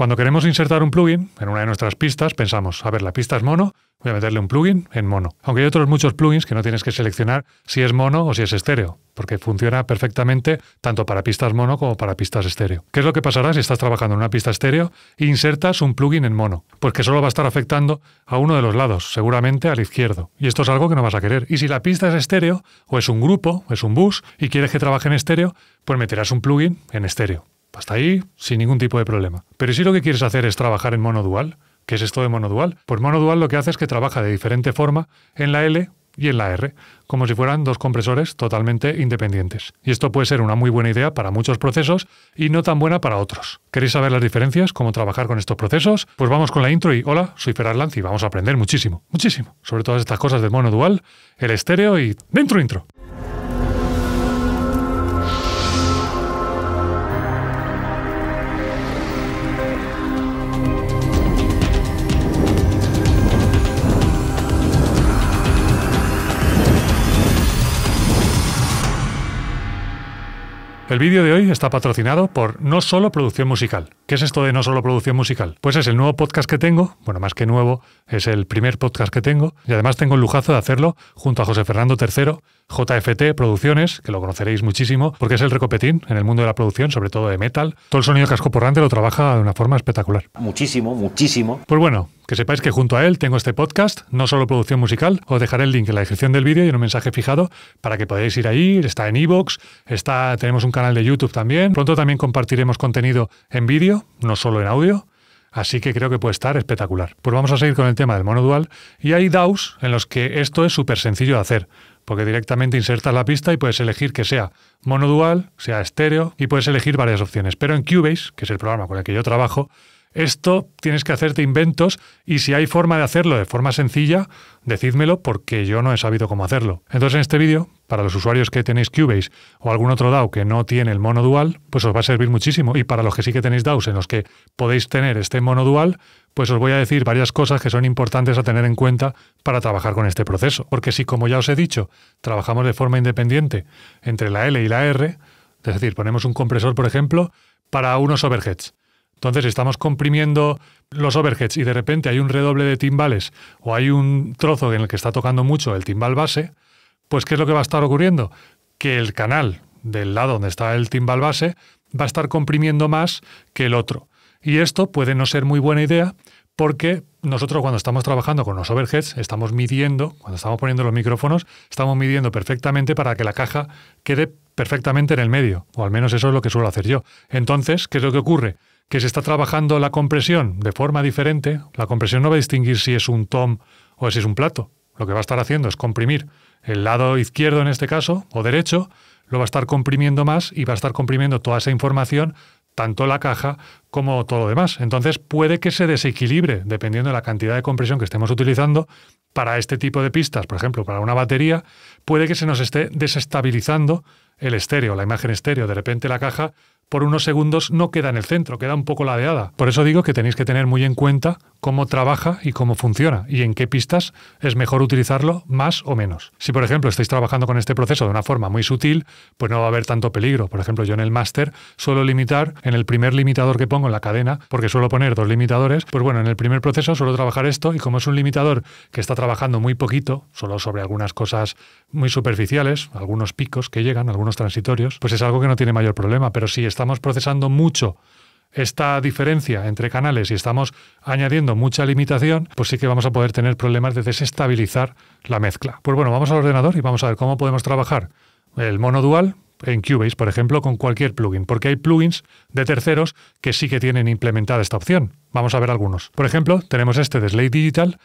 Cuando queremos insertar un plugin en una de nuestras pistas, pensamos, a ver, la pista es mono, voy a meterle un plugin en mono. Aunque hay otros muchos plugins que no tienes que seleccionar si es mono o si es estéreo, porque funciona perfectamente tanto para pistas mono como para pistas estéreo. ¿Qué es lo que pasará si estás trabajando en una pista estéreo e insertas un plugin en mono? Pues que solo va a estar afectando a uno de los lados, seguramente al izquierdo. Y esto es algo que no vas a querer. Y si la pista es estéreo, o es un grupo, o es un bus, y quieres que trabaje en estéreo, pues meterás un plugin en estéreo. Hasta ahí, sin ningún tipo de problema. Pero si lo que quieres hacer es trabajar en mono dual, ¿qué es esto de mono dual? Pues dual lo que hace es que trabaja de diferente forma en la L y en la R, como si fueran dos compresores totalmente independientes. Y esto puede ser una muy buena idea para muchos procesos y no tan buena para otros. ¿Queréis saber las diferencias, cómo trabajar con estos procesos? Pues vamos con la intro y hola, soy Ferrar Lanz y vamos a aprender muchísimo, muchísimo, sobre todas estas cosas de mono dual, el estéreo y dentro intro. El vídeo de hoy está patrocinado por No Solo Producción Musical. ¿Qué es esto de No Solo Producción Musical? Pues es el nuevo podcast que tengo, bueno, más que nuevo, es el primer podcast que tengo, y además tengo el lujazo de hacerlo junto a José Fernando III, JFT Producciones, que lo conoceréis muchísimo, porque es el recopetín en el mundo de la producción, sobre todo de metal. Todo el sonido Porrante lo trabaja de una forma espectacular. Muchísimo, muchísimo. Pues bueno, que sepáis que junto a él tengo este podcast, no solo producción musical, os dejaré el link en la descripción del vídeo y en un mensaje fijado para que podáis ir ahí, está en iVoox, está tenemos un canal de YouTube también. Pronto también compartiremos contenido en vídeo, no solo en audio. Así que creo que puede estar espectacular. Pues vamos a seguir con el tema del dual. Y hay DAOs en los que esto es súper sencillo de hacer, porque directamente insertas la pista y puedes elegir que sea mono dual, sea estéreo, y puedes elegir varias opciones. Pero en Cubase, que es el programa con el que yo trabajo, esto tienes que hacerte inventos y si hay forma de hacerlo de forma sencilla, decídmelo porque yo no he sabido cómo hacerlo. Entonces en este vídeo, para los usuarios que tenéis Cubase o algún otro DAO que no tiene el mono dual, pues os va a servir muchísimo. Y para los que sí que tenéis DAOs en los que podéis tener este mono dual, pues os voy a decir varias cosas que son importantes a tener en cuenta para trabajar con este proceso. Porque si, como ya os he dicho, trabajamos de forma independiente entre la L y la R, es decir, ponemos un compresor, por ejemplo, para unos overheads entonces estamos comprimiendo los overheads y de repente hay un redoble de timbales o hay un trozo en el que está tocando mucho el timbal base, pues ¿qué es lo que va a estar ocurriendo? Que el canal del lado donde está el timbal base va a estar comprimiendo más que el otro. Y esto puede no ser muy buena idea porque nosotros cuando estamos trabajando con los overheads estamos midiendo, cuando estamos poniendo los micrófonos, estamos midiendo perfectamente para que la caja quede perfectamente en el medio, o al menos eso es lo que suelo hacer yo. Entonces, ¿qué es lo que ocurre? que se está trabajando la compresión de forma diferente, la compresión no va a distinguir si es un tom o si es un plato. Lo que va a estar haciendo es comprimir el lado izquierdo en este caso, o derecho, lo va a estar comprimiendo más y va a estar comprimiendo toda esa información, tanto la caja como todo lo demás. Entonces puede que se desequilibre, dependiendo de la cantidad de compresión que estemos utilizando, para este tipo de pistas, por ejemplo, para una batería, puede que se nos esté desestabilizando el estéreo, la imagen estéreo. De repente la caja por unos segundos no queda en el centro, queda un poco ladeada. Por eso digo que tenéis que tener muy en cuenta cómo trabaja y cómo funciona y en qué pistas es mejor utilizarlo más o menos. Si por ejemplo estáis trabajando con este proceso de una forma muy sutil, pues no va a haber tanto peligro. Por ejemplo, yo en el máster suelo limitar en el primer limitador que pongo en la cadena, porque suelo poner dos limitadores, pues bueno, en el primer proceso suelo trabajar esto y como es un limitador que está trabajando muy poquito, solo sobre algunas cosas muy superficiales, algunos picos que llegan, algunos transitorios, pues es algo que no tiene mayor problema, pero si está estamos procesando mucho esta diferencia entre canales y estamos añadiendo mucha limitación, pues sí que vamos a poder tener problemas de desestabilizar la mezcla. Pues bueno, vamos al ordenador y vamos a ver cómo podemos trabajar el mono dual en Cubase, por ejemplo, con cualquier plugin, porque hay plugins de terceros que sí que tienen implementada esta opción. Vamos a ver algunos. Por ejemplo, tenemos este de Slate Digital,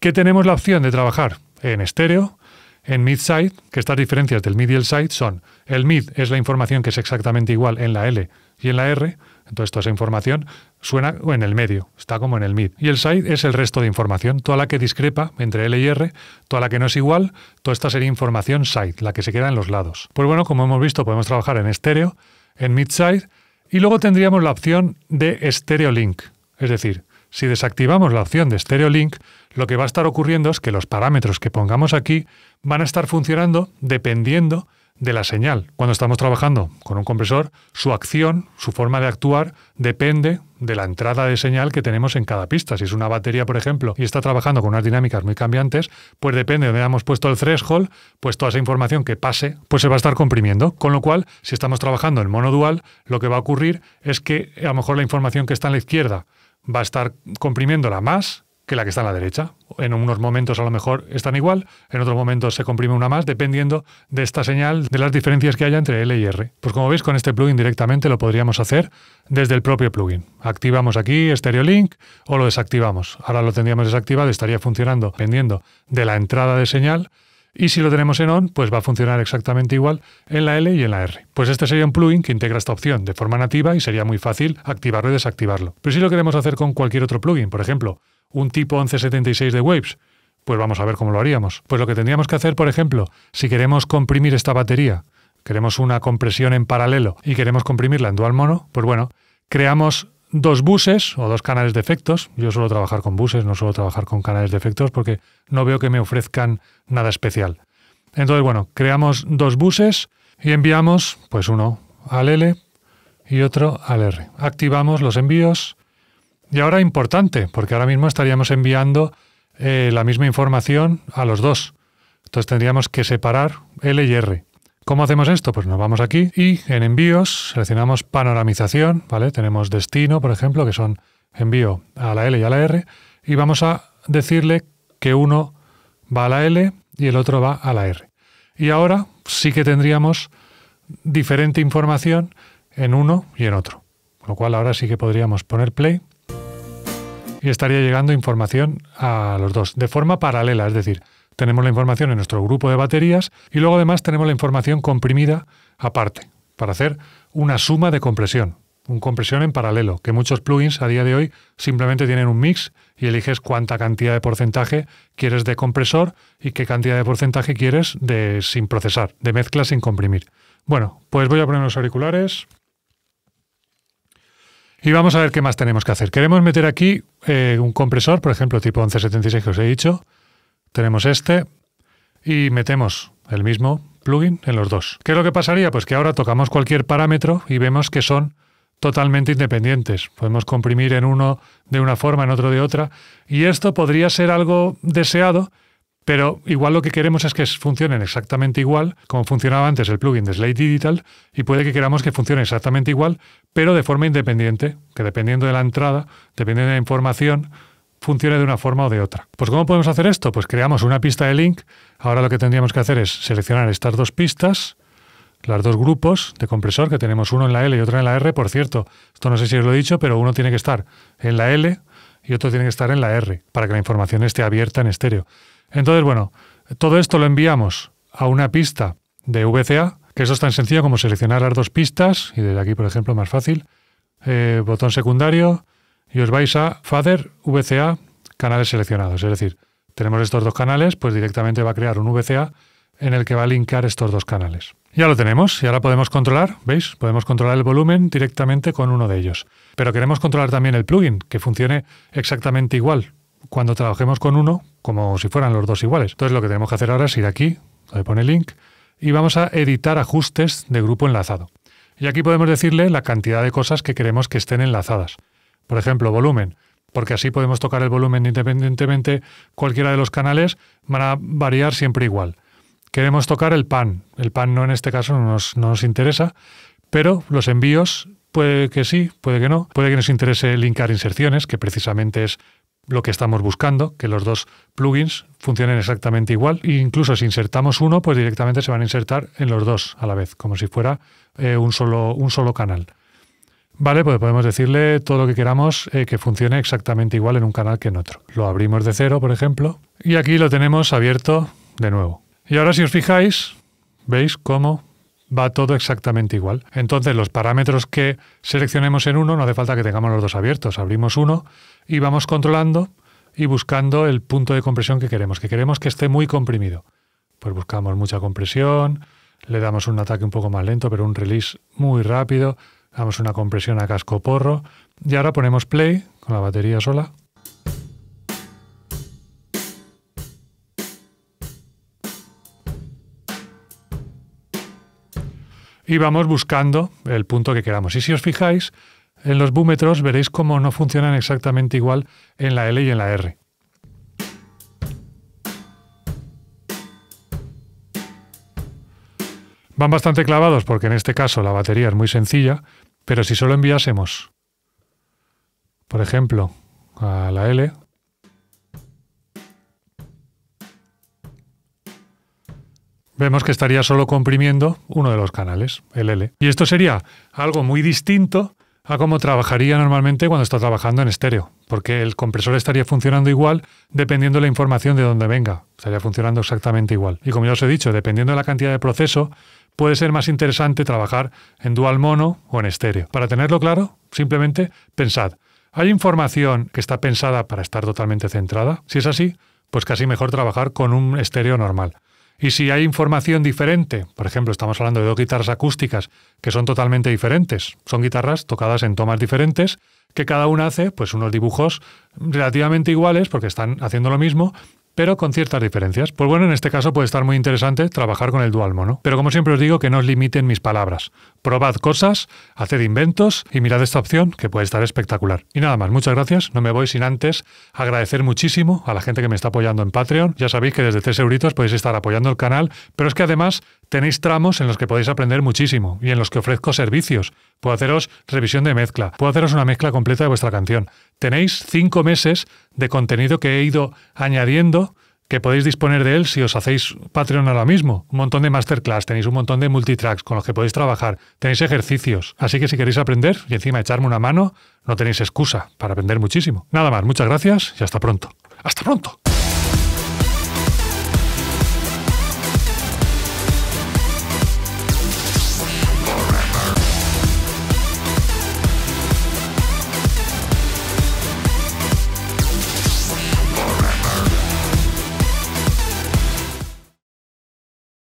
que tenemos la opción de trabajar en estéreo, en mid-side, que estas diferencias del mid y el side son, el mid es la información que es exactamente igual en la L y en la R, entonces toda esa información suena en el medio, está como en el mid. Y el side es el resto de información, toda la que discrepa entre L y R, toda la que no es igual, toda esta sería información side, la que se queda en los lados. Pues bueno, como hemos visto, podemos trabajar en estéreo, en mid-side, y luego tendríamos la opción de stereo link, es decir, si desactivamos la opción de Stereo Link, lo que va a estar ocurriendo es que los parámetros que pongamos aquí van a estar funcionando dependiendo de la señal. Cuando estamos trabajando con un compresor, su acción, su forma de actuar, depende de la entrada de señal que tenemos en cada pista. Si es una batería, por ejemplo, y está trabajando con unas dinámicas muy cambiantes, pues depende de donde hayamos puesto el threshold, pues toda esa información que pase, pues se va a estar comprimiendo. Con lo cual, si estamos trabajando en mono dual, lo que va a ocurrir es que a lo mejor la información que está en la izquierda va a estar comprimiéndola más que la que está a la derecha. En unos momentos a lo mejor están igual, en otros momentos se comprime una más, dependiendo de esta señal, de las diferencias que haya entre L y R. Pues como veis, con este plugin directamente lo podríamos hacer desde el propio plugin. Activamos aquí Stereo Link o lo desactivamos. Ahora lo tendríamos desactivado estaría funcionando dependiendo de la entrada de señal y si lo tenemos en on, pues va a funcionar exactamente igual en la L y en la R. Pues este sería un plugin que integra esta opción de forma nativa y sería muy fácil activarlo y desactivarlo. Pero si lo queremos hacer con cualquier otro plugin, por ejemplo, un tipo 1176 de Waves, pues vamos a ver cómo lo haríamos. Pues lo que tendríamos que hacer, por ejemplo, si queremos comprimir esta batería, queremos una compresión en paralelo y queremos comprimirla en dual mono, pues bueno, creamos dos buses o dos canales de efectos. Yo suelo trabajar con buses, no suelo trabajar con canales de efectos porque no veo que me ofrezcan nada especial. Entonces, bueno, creamos dos buses y enviamos pues uno al L y otro al R. Activamos los envíos y ahora importante, porque ahora mismo estaríamos enviando eh, la misma información a los dos. Entonces tendríamos que separar L y R. ¿Cómo hacemos esto? Pues nos vamos aquí y en envíos seleccionamos panoramización, ¿vale? Tenemos destino, por ejemplo, que son envío a la L y a la R, y vamos a decirle que uno va a la L y el otro va a la R. Y ahora sí que tendríamos diferente información en uno y en otro. Con lo cual ahora sí que podríamos poner play y estaría llegando información a los dos de forma paralela, es decir, tenemos la información en nuestro grupo de baterías y luego además tenemos la información comprimida aparte, para hacer una suma de compresión, un compresión en paralelo, que muchos plugins a día de hoy simplemente tienen un mix y eliges cuánta cantidad de porcentaje quieres de compresor y qué cantidad de porcentaje quieres de sin procesar, de mezcla sin comprimir. Bueno, pues voy a poner los auriculares. Y vamos a ver qué más tenemos que hacer. Queremos meter aquí eh, un compresor, por ejemplo, tipo 1176 que os he dicho, tenemos este y metemos el mismo plugin en los dos. ¿Qué es lo que pasaría? Pues que ahora tocamos cualquier parámetro y vemos que son totalmente independientes. Podemos comprimir en uno de una forma, en otro de otra. Y esto podría ser algo deseado, pero igual lo que queremos es que funcionen exactamente igual, como funcionaba antes el plugin de Slate Digital, y puede que queramos que funcione exactamente igual, pero de forma independiente, que dependiendo de la entrada, dependiendo de la información, funcione de una forma o de otra. Pues ¿cómo podemos hacer esto? Pues creamos una pista de link. Ahora lo que tendríamos que hacer es seleccionar estas dos pistas, los dos grupos de compresor, que tenemos uno en la L y otro en la R. Por cierto, esto no sé si os lo he dicho, pero uno tiene que estar en la L y otro tiene que estar en la R, para que la información esté abierta en estéreo. Entonces, bueno, todo esto lo enviamos a una pista de VCA, que eso es tan sencillo como seleccionar las dos pistas, y desde aquí, por ejemplo, más fácil, eh, botón secundario, y os vais a Father VCA canales seleccionados. Es decir, tenemos estos dos canales, pues directamente va a crear un VCA en el que va a linkar estos dos canales. Ya lo tenemos y ahora podemos controlar, ¿veis? Podemos controlar el volumen directamente con uno de ellos. Pero queremos controlar también el plugin, que funcione exactamente igual cuando trabajemos con uno, como si fueran los dos iguales. Entonces lo que tenemos que hacer ahora es ir aquí, le pone link, y vamos a editar ajustes de grupo enlazado. Y aquí podemos decirle la cantidad de cosas que queremos que estén enlazadas. Por ejemplo, volumen, porque así podemos tocar el volumen independientemente cualquiera de los canales, van a variar siempre igual. Queremos tocar el pan. El pan no en este caso no nos, interesa, pero los envíos puede que sí, puede que no. Puede que nos interese linkar inserciones, que precisamente es lo que estamos buscando, que los dos plugins funcionen exactamente igual. E incluso si insertamos uno, pues directamente se van a insertar en los dos a la vez, como si fuera eh, un, solo, un solo canal. Vale, pues podemos decirle todo lo que queramos eh, que funcione exactamente igual en un canal que en otro. Lo abrimos de cero, por ejemplo, y aquí lo tenemos abierto de nuevo. Y ahora si os fijáis, veis cómo va todo exactamente igual. Entonces los parámetros que seleccionemos en uno, no hace falta que tengamos los dos abiertos, abrimos uno y vamos controlando y buscando el punto de compresión que queremos, que queremos que esté muy comprimido. Pues buscamos mucha compresión, le damos un ataque un poco más lento, pero un release muy rápido, damos una compresión a casco porro y ahora ponemos play con la batería sola. Y vamos buscando el punto que queramos. Y si os fijáis, en los búmetros veréis cómo no funcionan exactamente igual en la L y en la R. Van bastante clavados porque en este caso la batería es muy sencilla, pero si solo enviásemos, por ejemplo, a la L, vemos que estaría solo comprimiendo uno de los canales, el L. Y esto sería algo muy distinto a cómo trabajaría normalmente cuando está trabajando en estéreo, porque el compresor estaría funcionando igual dependiendo la información de dónde venga, estaría funcionando exactamente igual. Y como ya os he dicho, dependiendo de la cantidad de proceso, puede ser más interesante trabajar en dual mono o en estéreo. Para tenerlo claro, simplemente pensad, ¿hay información que está pensada para estar totalmente centrada? Si es así, pues casi mejor trabajar con un estéreo normal. Y si hay información diferente, por ejemplo, estamos hablando de dos guitarras acústicas que son totalmente diferentes, son guitarras tocadas en tomas diferentes, que cada una hace pues unos dibujos relativamente iguales porque están haciendo lo mismo, pero con ciertas diferencias. Pues bueno, en este caso puede estar muy interesante trabajar con el dual mono. Pero como siempre os digo, que no os limiten mis palabras. Probad cosas, haced inventos y mirad esta opción que puede estar espectacular. Y nada más, muchas gracias. No me voy sin antes agradecer muchísimo a la gente que me está apoyando en Patreon. Ya sabéis que desde 3 euritos podéis estar apoyando el canal, pero es que además tenéis tramos en los que podéis aprender muchísimo y en los que ofrezco servicios. Puedo haceros revisión de mezcla, puedo haceros una mezcla completa de vuestra canción. Tenéis cinco meses de contenido que he ido añadiendo, que podéis disponer de él si os hacéis Patreon ahora mismo. Un montón de masterclass, tenéis un montón de multitracks con los que podéis trabajar, tenéis ejercicios. Así que si queréis aprender y encima echarme una mano, no tenéis excusa para aprender muchísimo. Nada más, muchas gracias y hasta pronto. ¡Hasta pronto!